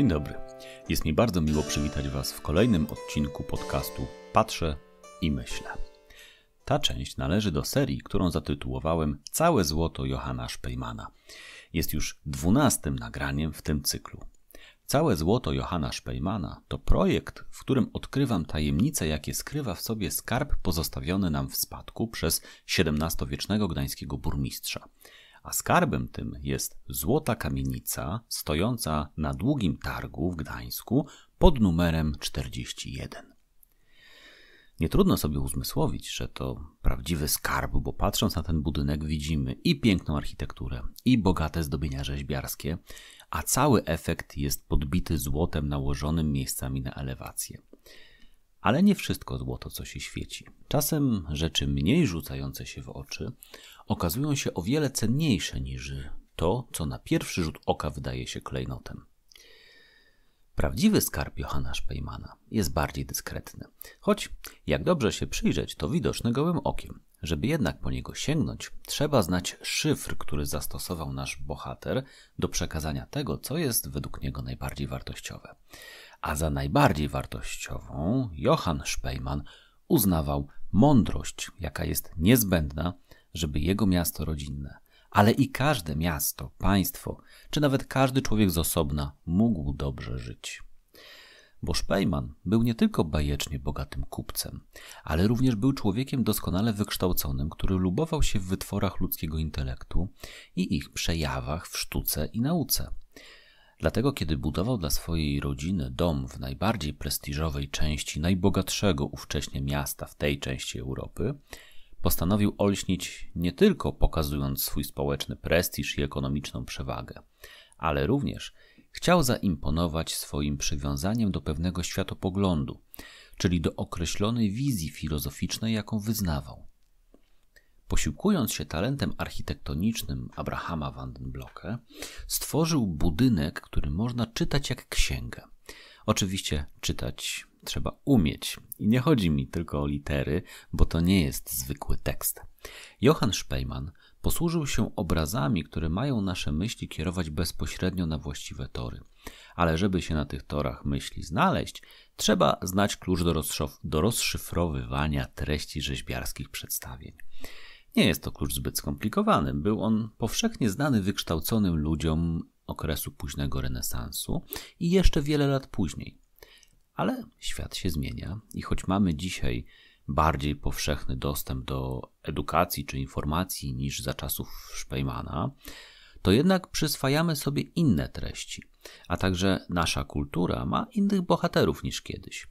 Dzień dobry. Jest mi bardzo miło przywitać Was w kolejnym odcinku podcastu Patrzę i myślę. Ta część należy do serii, którą zatytułowałem Całe złoto Johana Szpejmana. Jest już dwunastym nagraniem w tym cyklu. Całe złoto Johana Szpejmana to projekt, w którym odkrywam tajemnice, jakie skrywa w sobie skarb pozostawiony nam w spadku przez XVII-wiecznego gdańskiego burmistrza a skarbem tym jest złota kamienica stojąca na długim targu w Gdańsku pod numerem 41. Nie trudno sobie uzmysłowić, że to prawdziwy skarb, bo patrząc na ten budynek widzimy i piękną architekturę, i bogate zdobienia rzeźbiarskie, a cały efekt jest podbity złotem nałożonym miejscami na elewację. Ale nie wszystko złoto, co się świeci. Czasem rzeczy mniej rzucające się w oczy okazują się o wiele cenniejsze niż to, co na pierwszy rzut oka wydaje się klejnotem. Prawdziwy skarb Johana Szpejmana jest bardziej dyskretny, choć jak dobrze się przyjrzeć, to widoczny gołym okiem. Żeby jednak po niego sięgnąć, trzeba znać szyfr, który zastosował nasz bohater do przekazania tego, co jest według niego najbardziej wartościowe. A za najbardziej wartościową Johann Szpejman uznawał mądrość, jaka jest niezbędna żeby jego miasto rodzinne, ale i każde miasto, państwo, czy nawet każdy człowiek z osobna mógł dobrze żyć. Bo Szpejman był nie tylko bajecznie bogatym kupcem, ale również był człowiekiem doskonale wykształconym, który lubował się w wytworach ludzkiego intelektu i ich przejawach w sztuce i nauce. Dlatego, kiedy budował dla swojej rodziny dom w najbardziej prestiżowej części najbogatszego ówcześnie miasta w tej części Europy, postanowił olśnić nie tylko pokazując swój społeczny prestiż i ekonomiczną przewagę, ale również chciał zaimponować swoim przywiązaniem do pewnego światopoglądu, czyli do określonej wizji filozoficznej, jaką wyznawał. Posiłkując się talentem architektonicznym Abrahama van den stworzył budynek, który można czytać jak księgę. Oczywiście czytać trzeba umieć. I nie chodzi mi tylko o litery, bo to nie jest zwykły tekst. Johann Speyman posłużył się obrazami, które mają nasze myśli kierować bezpośrednio na właściwe tory. Ale żeby się na tych torach myśli znaleźć, trzeba znać klucz do, rozszyf do rozszyfrowywania treści rzeźbiarskich przedstawień. Nie jest to klucz zbyt skomplikowany. Był on powszechnie znany wykształconym ludziom okresu późnego renesansu i jeszcze wiele lat później. Ale świat się zmienia i choć mamy dzisiaj bardziej powszechny dostęp do edukacji czy informacji niż za czasów Szpejmana, to jednak przyswajamy sobie inne treści, a także nasza kultura ma innych bohaterów niż kiedyś.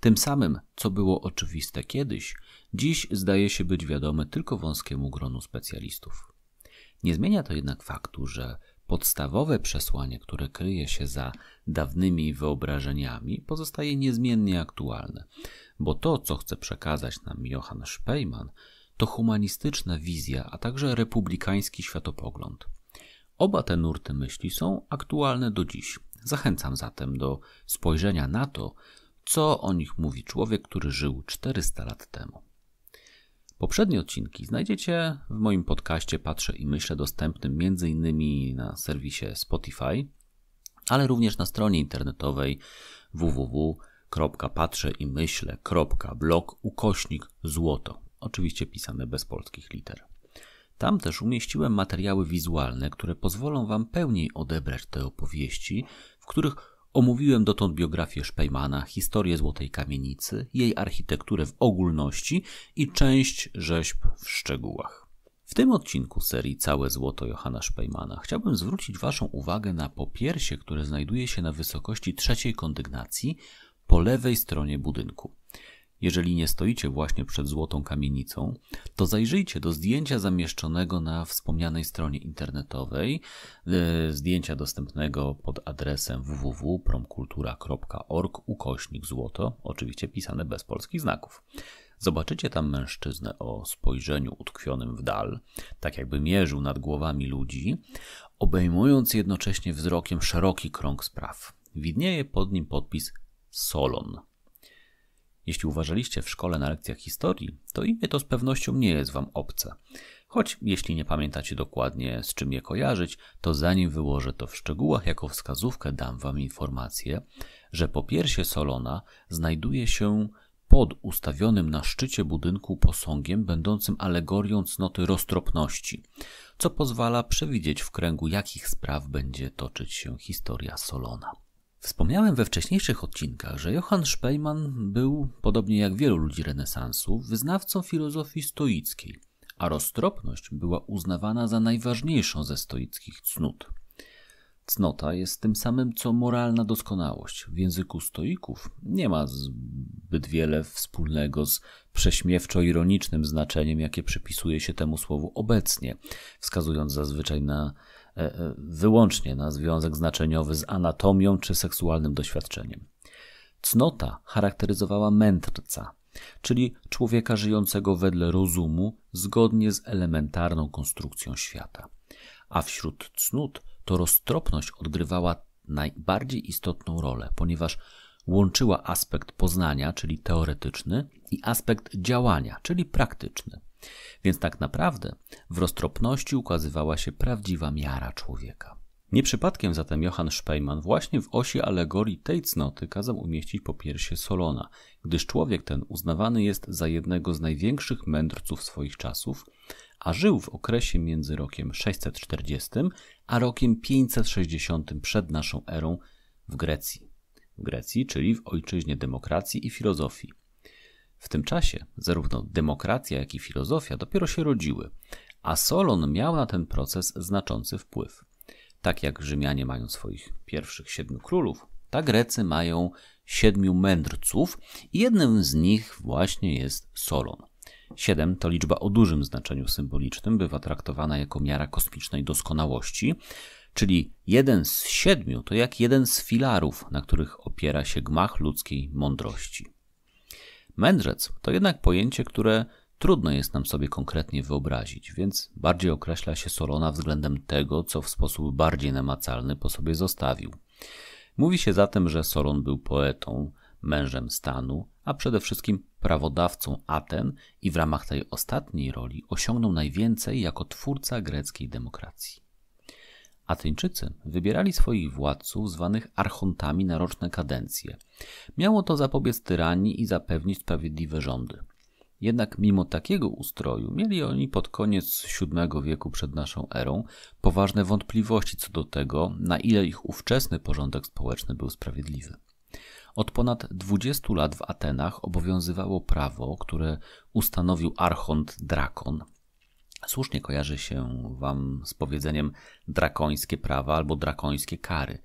Tym samym, co było oczywiste kiedyś, dziś zdaje się być wiadome tylko wąskiemu gronu specjalistów. Nie zmienia to jednak faktu, że Podstawowe przesłanie, które kryje się za dawnymi wyobrażeniami, pozostaje niezmiennie aktualne, bo to, co chce przekazać nam Johann Speyman, to humanistyczna wizja, a także republikański światopogląd. Oba te nurty myśli są aktualne do dziś. Zachęcam zatem do spojrzenia na to, co o nich mówi człowiek, który żył 400 lat temu. Poprzednie odcinki znajdziecie w moim podcaście Patrzę i Myślę dostępnym m.in. na serwisie Spotify, ale również na stronie internetowej www.patrzeimyśle.blog ukośnik złoto. Oczywiście pisane bez polskich liter. Tam też umieściłem materiały wizualne, które pozwolą Wam pełniej odebrać te opowieści, w których Omówiłem dotąd biografię Szpejmana, historię Złotej Kamienicy, jej architekturę w ogólności i część rzeźb w szczegółach. W tym odcinku serii Całe Złoto Johana Szpejmana chciałbym zwrócić Waszą uwagę na popiersie, które znajduje się na wysokości trzeciej kondygnacji po lewej stronie budynku. Jeżeli nie stoicie właśnie przed złotą kamienicą, to zajrzyjcie do zdjęcia zamieszczonego na wspomnianej stronie internetowej, e, zdjęcia dostępnego pod adresem www.promkultura.org ukośnik złoto, oczywiście pisane bez polskich znaków. Zobaczycie tam mężczyznę o spojrzeniu utkwionym w dal, tak jakby mierzył nad głowami ludzi, obejmując jednocześnie wzrokiem szeroki krąg spraw. Widnieje pod nim podpis Solon. Jeśli uważaliście w szkole na lekcjach historii, to imię to z pewnością nie jest Wam obce. Choć jeśli nie pamiętacie dokładnie z czym je kojarzyć, to zanim wyłożę to w szczegółach, jako wskazówkę dam Wam informację, że po piersie Solona znajduje się pod ustawionym na szczycie budynku posągiem będącym alegorią cnoty roztropności, co pozwala przewidzieć w kręgu jakich spraw będzie toczyć się historia Solona. Wspomniałem we wcześniejszych odcinkach, że Johann Speyman był, podobnie jak wielu ludzi renesansu, wyznawcą filozofii stoickiej, a roztropność była uznawana za najważniejszą ze stoickich cnót. Cnota jest tym samym co moralna doskonałość. W języku stoików nie ma zbyt wiele wspólnego z prześmiewczo-ironicznym znaczeniem, jakie przypisuje się temu słowu obecnie, wskazując zazwyczaj na E, e, wyłącznie na związek znaczeniowy z anatomią czy seksualnym doświadczeniem. Cnota charakteryzowała mędrca, czyli człowieka żyjącego wedle rozumu zgodnie z elementarną konstrukcją świata. A wśród cnót to roztropność odgrywała najbardziej istotną rolę, ponieważ łączyła aspekt poznania, czyli teoretyczny, i aspekt działania, czyli praktyczny. Więc tak naprawdę w roztropności ukazywała się prawdziwa miara człowieka. Nie przypadkiem zatem Johann Speyman właśnie w osi alegorii tej cnoty kazał umieścić po piersie Solona, gdyż człowiek ten uznawany jest za jednego z największych mędrców swoich czasów, a żył w okresie między rokiem 640 a rokiem 560 przed naszą erą w Grecji. W Grecji, czyli w ojczyźnie demokracji i filozofii, w tym czasie zarówno demokracja, jak i filozofia dopiero się rodziły, a Solon miał na ten proces znaczący wpływ. Tak jak Rzymianie mają swoich pierwszych siedmiu królów, tak Grecy mają siedmiu mędrców i jednym z nich właśnie jest Solon. Siedem to liczba o dużym znaczeniu symbolicznym, bywa traktowana jako miara kosmicznej doskonałości, czyli jeden z siedmiu to jak jeden z filarów, na których opiera się gmach ludzkiej mądrości. Mędrzec to jednak pojęcie, które trudno jest nam sobie konkretnie wyobrazić, więc bardziej określa się Solona względem tego, co w sposób bardziej namacalny po sobie zostawił. Mówi się zatem, że Solon był poetą, mężem stanu, a przede wszystkim prawodawcą Aten i w ramach tej ostatniej roli osiągnął najwięcej jako twórca greckiej demokracji. Atyńczycy wybierali swoich władców zwanych archontami na roczne kadencje. Miało to zapobiec tyranii i zapewnić sprawiedliwe rządy. Jednak mimo takiego ustroju mieli oni pod koniec VII wieku przed naszą erą poważne wątpliwości co do tego, na ile ich ówczesny porządek społeczny był sprawiedliwy. Od ponad 20 lat w Atenach obowiązywało prawo, które ustanowił archont Drakon, Słusznie kojarzy się Wam z powiedzeniem drakońskie prawa albo drakońskie kary,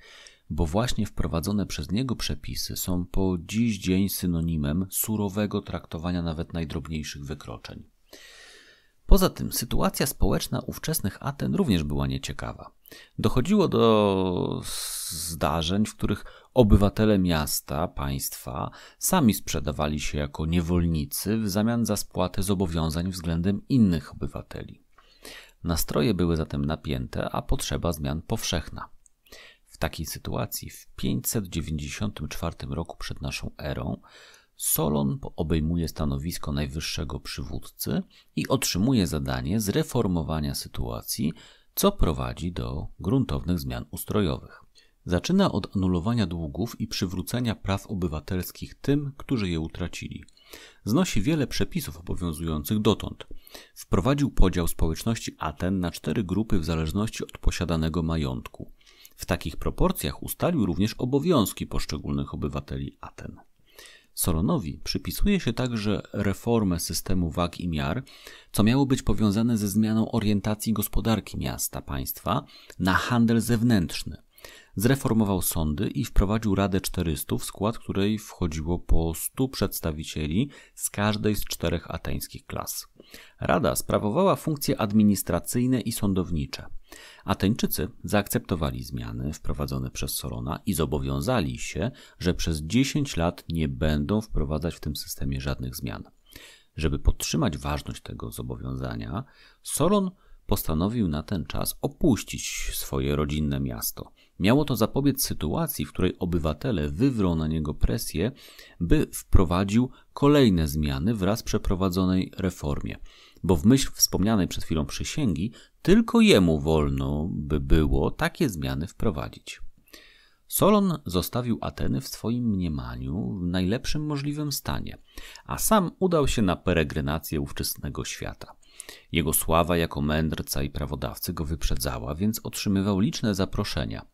bo właśnie wprowadzone przez niego przepisy są po dziś dzień synonimem surowego traktowania nawet najdrobniejszych wykroczeń. Poza tym sytuacja społeczna ówczesnych Aten również była nieciekawa. Dochodziło do zdarzeń, w których obywatele miasta, państwa sami sprzedawali się jako niewolnicy w zamian za spłatę zobowiązań względem innych obywateli. Nastroje były zatem napięte, a potrzeba zmian powszechna. W takiej sytuacji w 594 roku przed naszą erą Solon obejmuje stanowisko najwyższego przywódcy i otrzymuje zadanie zreformowania sytuacji, co prowadzi do gruntownych zmian ustrojowych. Zaczyna od anulowania długów i przywrócenia praw obywatelskich tym, którzy je utracili. Znosi wiele przepisów obowiązujących dotąd. Wprowadził podział społeczności Aten na cztery grupy w zależności od posiadanego majątku. W takich proporcjach ustalił również obowiązki poszczególnych obywateli Aten. Solonowi przypisuje się także reformę systemu wag i miar, co miało być powiązane ze zmianą orientacji gospodarki miasta państwa na handel zewnętrzny. Zreformował sądy i wprowadził Radę 400, w skład której wchodziło po 100 przedstawicieli z każdej z czterech ateńskich klas. Rada sprawowała funkcje administracyjne i sądownicze. Ateńczycy zaakceptowali zmiany wprowadzone przez Solona i zobowiązali się, że przez 10 lat nie będą wprowadzać w tym systemie żadnych zmian. Żeby podtrzymać ważność tego zobowiązania, Solon postanowił na ten czas opuścić swoje rodzinne miasto. Miało to zapobiec sytuacji, w której obywatele wywrą na niego presję, by wprowadził kolejne zmiany wraz z przeprowadzonej reformie, bo w myśl wspomnianej przed chwilą przysięgi tylko jemu wolno by było takie zmiany wprowadzić. Solon zostawił Ateny w swoim mniemaniu w najlepszym możliwym stanie, a sam udał się na peregrinację ówczesnego świata. Jego sława jako mędrca i prawodawcy go wyprzedzała, więc otrzymywał liczne zaproszenia,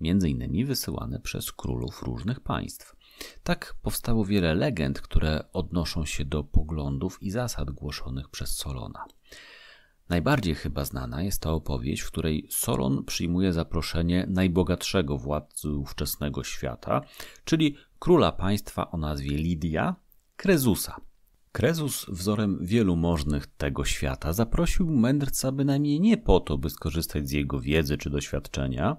między innymi wysyłane przez królów różnych państw. Tak powstało wiele legend, które odnoszą się do poglądów i zasad głoszonych przez Solona. Najbardziej chyba znana jest ta opowieść, w której Solon przyjmuje zaproszenie najbogatszego władcy ówczesnego świata, czyli króla państwa o nazwie Lidia, Krezusa. Krezus, wzorem wielu możnych tego świata, zaprosił mędrca bynajmniej nie po to, by skorzystać z jego wiedzy czy doświadczenia,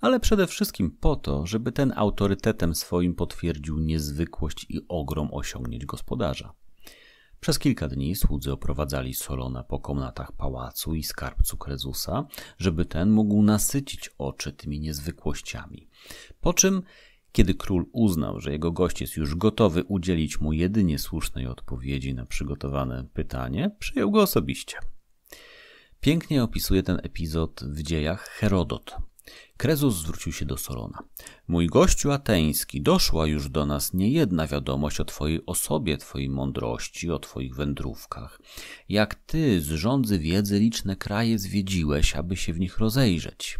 ale przede wszystkim po to, żeby ten autorytetem swoim potwierdził niezwykłość i ogrom osiągnięć gospodarza. Przez kilka dni słudzy oprowadzali Solona po komnatach pałacu i skarbcu Krezusa, żeby ten mógł nasycić oczy tymi niezwykłościami. Po czym kiedy król uznał, że jego gość jest już gotowy udzielić mu jedynie słusznej odpowiedzi na przygotowane pytanie, przyjął go osobiście. Pięknie opisuje ten epizod w dziejach Herodot. Krezus zwrócił się do Solona. Mój gościu ateński, doszła już do nas niejedna wiadomość o Twojej osobie, Twojej mądrości, o Twoich wędrówkach. Jak Ty z rządzy wiedzy liczne kraje zwiedziłeś, aby się w nich rozejrzeć.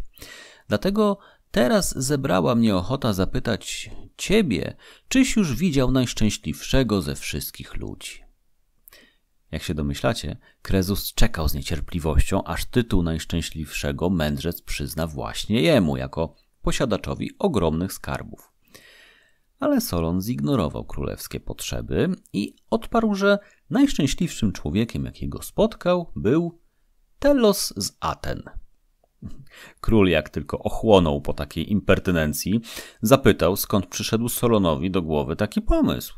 Dlatego Teraz zebrała mnie ochota zapytać ciebie, czyś już widział najszczęśliwszego ze wszystkich ludzi. Jak się domyślacie, Krezus czekał z niecierpliwością, aż tytuł najszczęśliwszego mędrzec przyzna właśnie jemu, jako posiadaczowi ogromnych skarbów. Ale Solon zignorował królewskie potrzeby i odparł, że najszczęśliwszym człowiekiem, jakiego spotkał, był Telos z Aten – Król, jak tylko ochłonął po takiej impertynencji, zapytał, skąd przyszedł Solonowi do głowy taki pomysł.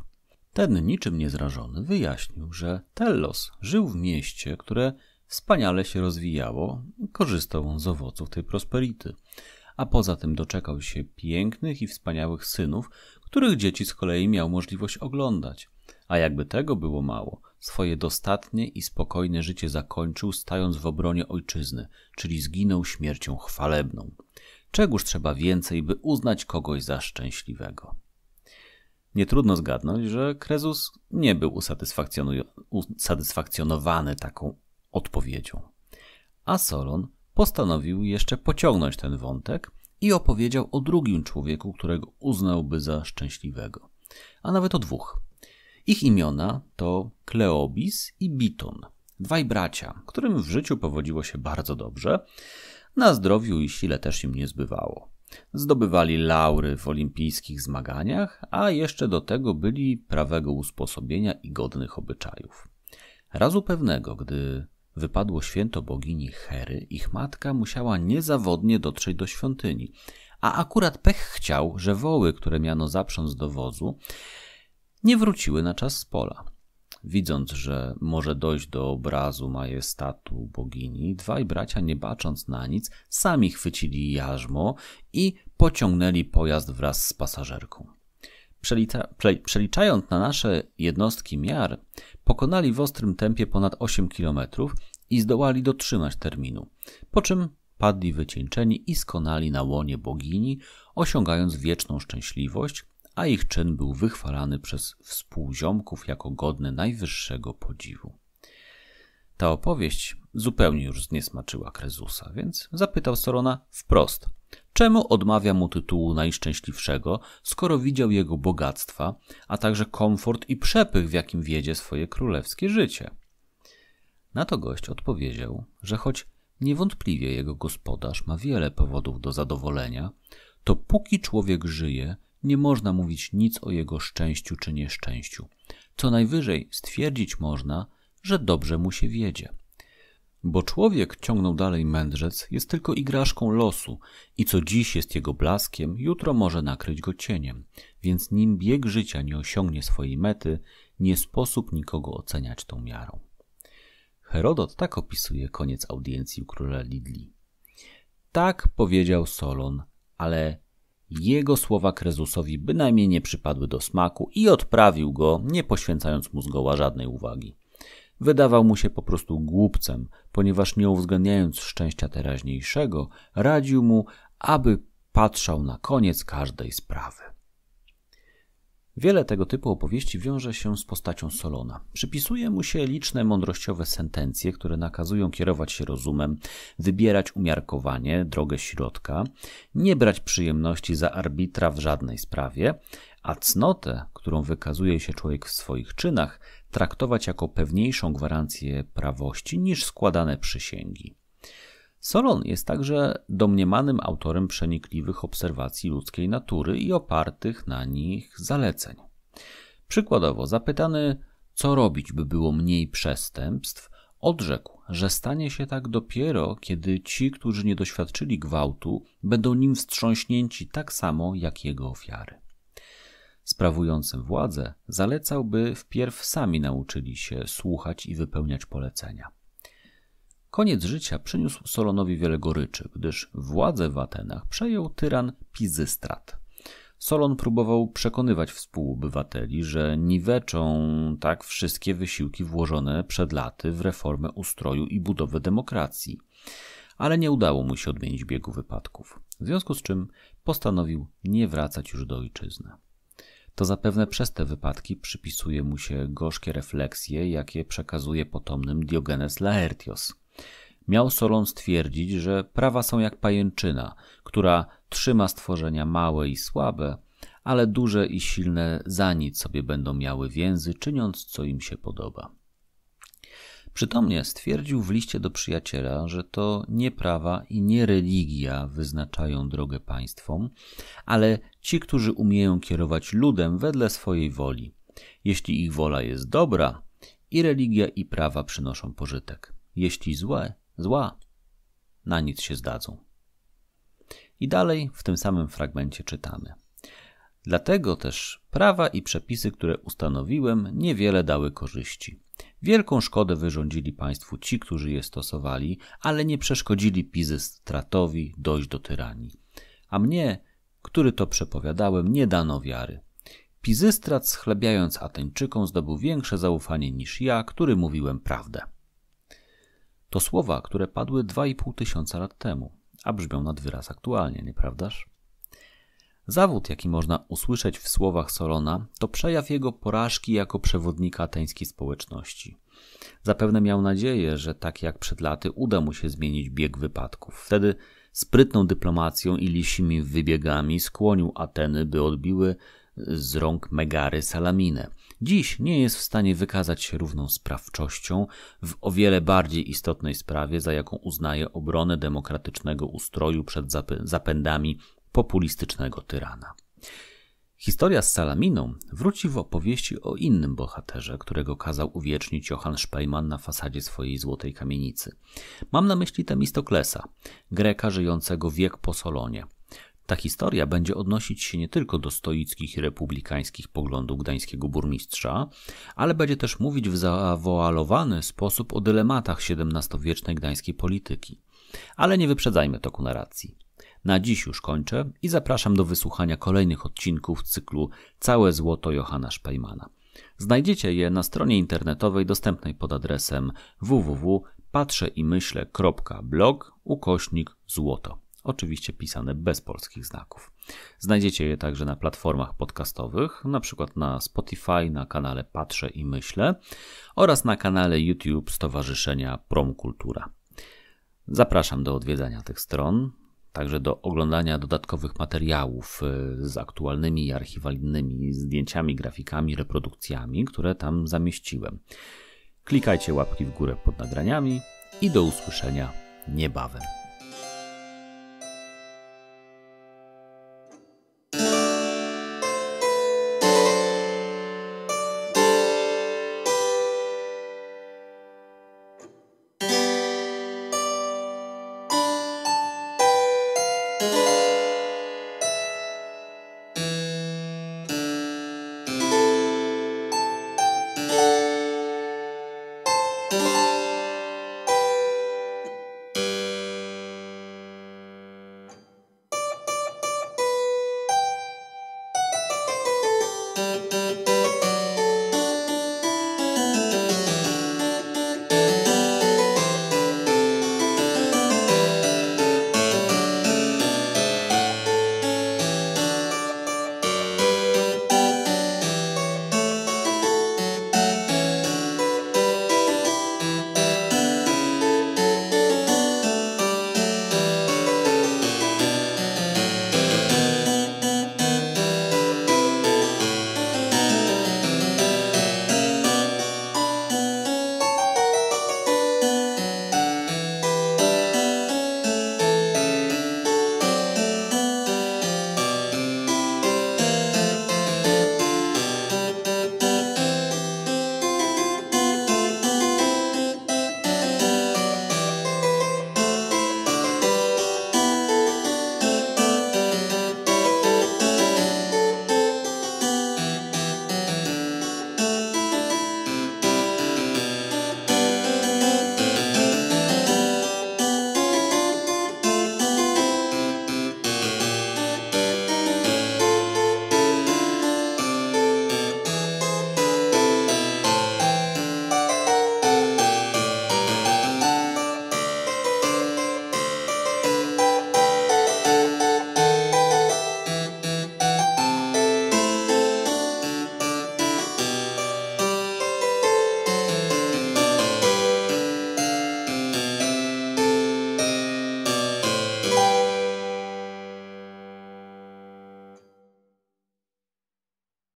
Ten niczym niezrażony wyjaśnił, że Tellos żył w mieście, które wspaniale się rozwijało, korzystał z owoców tej prosperity, a poza tym doczekał się pięknych i wspaniałych synów, których dzieci z kolei miał możliwość oglądać. A jakby tego było mało, swoje dostatnie i spokojne życie zakończył, stając w obronie ojczyzny, czyli zginął śmiercią chwalebną. Czegoż trzeba więcej, by uznać kogoś za szczęśliwego? Nie trudno zgadnąć, że Krezus nie był usatysfakcjonowany taką odpowiedzią. A Solon postanowił jeszcze pociągnąć ten wątek i opowiedział o drugim człowieku, którego uznałby za szczęśliwego, a nawet o dwóch. Ich imiona to Kleobis i Biton, dwaj bracia, którym w życiu powodziło się bardzo dobrze, na zdrowiu i sile też im nie zbywało. Zdobywali laury w olimpijskich zmaganiach, a jeszcze do tego byli prawego usposobienia i godnych obyczajów. Razu pewnego, gdy wypadło święto bogini Hery, ich matka musiała niezawodnie dotrzeć do świątyni, a akurat pech chciał, że woły, które miano zaprząc do wozu, nie wróciły na czas z pola. Widząc, że może dojść do obrazu majestatu bogini, dwaj bracia, nie bacząc na nic, sami chwycili jarzmo i pociągnęli pojazd wraz z pasażerką. Przelita, przeliczając na nasze jednostki miar, pokonali w ostrym tempie ponad 8 km i zdołali dotrzymać terminu, po czym padli wycieńczeni i skonali na łonie bogini, osiągając wieczną szczęśliwość – a ich czyn był wychwalany przez współziomków jako godny najwyższego podziwu. Ta opowieść zupełnie już zniesmaczyła Krezusa, więc zapytał Sorona wprost, czemu odmawia mu tytułu najszczęśliwszego, skoro widział jego bogactwa, a także komfort i przepych, w jakim wiedzie swoje królewskie życie. Na to gość odpowiedział, że choć niewątpliwie jego gospodarz ma wiele powodów do zadowolenia, to póki człowiek żyje, nie można mówić nic o jego szczęściu czy nieszczęściu. Co najwyżej stwierdzić można, że dobrze mu się wiedzie. Bo człowiek, ciągnął dalej mędrzec, jest tylko igraszką losu i co dziś jest jego blaskiem, jutro może nakryć go cieniem. Więc nim bieg życia nie osiągnie swojej mety, nie sposób nikogo oceniać tą miarą. Herodot tak opisuje koniec audiencji u króla Lidli. Tak powiedział Solon, ale jego słowa Krezusowi bynajmniej nie przypadły do smaku i odprawił go, nie poświęcając mu zgoła żadnej uwagi. Wydawał mu się po prostu głupcem, ponieważ nie uwzględniając szczęścia teraźniejszego, radził mu, aby patrzał na koniec każdej sprawy. Wiele tego typu opowieści wiąże się z postacią Solona. Przypisuje mu się liczne mądrościowe sentencje, które nakazują kierować się rozumem, wybierać umiarkowanie, drogę środka, nie brać przyjemności za arbitra w żadnej sprawie, a cnotę, którą wykazuje się człowiek w swoich czynach, traktować jako pewniejszą gwarancję prawości niż składane przysięgi. Solon jest także domniemanym autorem przenikliwych obserwacji ludzkiej natury i opartych na nich zaleceń. Przykładowo, zapytany, co robić, by było mniej przestępstw, odrzekł, że stanie się tak dopiero, kiedy ci, którzy nie doświadczyli gwałtu, będą nim wstrząśnięci tak samo jak jego ofiary. Sprawującym władzę zalecałby wpierw sami nauczyli się słuchać i wypełniać polecenia. Koniec życia przyniósł Solonowi wiele goryczy, gdyż władzę w Atenach przejął tyran Pizystrat. Solon próbował przekonywać współobywateli, że niweczą tak wszystkie wysiłki włożone przed laty w reformę ustroju i budowę demokracji. Ale nie udało mu się odmienić biegu wypadków, w związku z czym postanowił nie wracać już do ojczyzny. To zapewne przez te wypadki przypisuje mu się gorzkie refleksje, jakie przekazuje potomnym Diogenes Laertios – Miał Solon stwierdzić, że prawa są jak pajęczyna, która trzyma stworzenia małe i słabe, ale duże i silne za nic sobie będą miały więzy, czyniąc co im się podoba. Przytomnie stwierdził w liście do przyjaciela, że to nie prawa i nie religia wyznaczają drogę państwom, ale ci, którzy umieją kierować ludem wedle swojej woli. Jeśli ich wola jest dobra, i religia i prawa przynoszą pożytek. Jeśli złe, zła, na nic się zdadzą. I dalej w tym samym fragmencie czytamy. Dlatego też prawa i przepisy, które ustanowiłem, niewiele dały korzyści. Wielką szkodę wyrządzili państwu ci, którzy je stosowali, ale nie przeszkodzili Pizystratowi dojść do tyranii. A mnie, który to przepowiadałem, nie dano wiary. Pizystrat, schlebiając Ateńczykom, zdobył większe zaufanie niż ja, który mówiłem prawdę. To słowa, które padły 2,5 tysiąca lat temu, a brzmią nad wyraz aktualnie, nieprawdaż? Zawód, jaki można usłyszeć w słowach Solona, to przejaw jego porażki jako przewodnika ateńskiej społeczności. Zapewne miał nadzieję, że tak jak przed laty uda mu się zmienić bieg wypadków. Wtedy sprytną dyplomacją i lisimi wybiegami skłonił Ateny, by odbiły z rąk Megary Salaminę, dziś nie jest w stanie wykazać się równą sprawczością w o wiele bardziej istotnej sprawie, za jaką uznaje obronę demokratycznego ustroju przed zapędami populistycznego tyrana. Historia z Salaminą wróci w opowieści o innym bohaterze, którego kazał uwiecznić Johann Szpejman na fasadzie swojej złotej kamienicy. Mam na myśli Temistoklesa, Greka żyjącego wiek po Solonie, ta historia będzie odnosić się nie tylko do stoickich i republikańskich poglądów gdańskiego burmistrza, ale będzie też mówić w zawoalowany sposób o dylematach XVII-wiecznej gdańskiej polityki. Ale nie wyprzedzajmy toku narracji. Na dziś już kończę i zapraszam do wysłuchania kolejnych odcinków cyklu Całe Złoto Johana Szpejmana. Znajdziecie je na stronie internetowej dostępnej pod adresem www.patrzeimyśle.blog ukośnik złoto oczywiście pisane bez polskich znaków. Znajdziecie je także na platformach podcastowych, na przykład na Spotify, na kanale Patrzę i Myślę oraz na kanale YouTube Stowarzyszenia Promkultura. Zapraszam do odwiedzania tych stron, także do oglądania dodatkowych materiałów y, z aktualnymi i archiwalnymi zdjęciami, grafikami, reprodukcjami, które tam zamieściłem. Klikajcie łapki w górę pod nagraniami i do usłyszenia niebawem.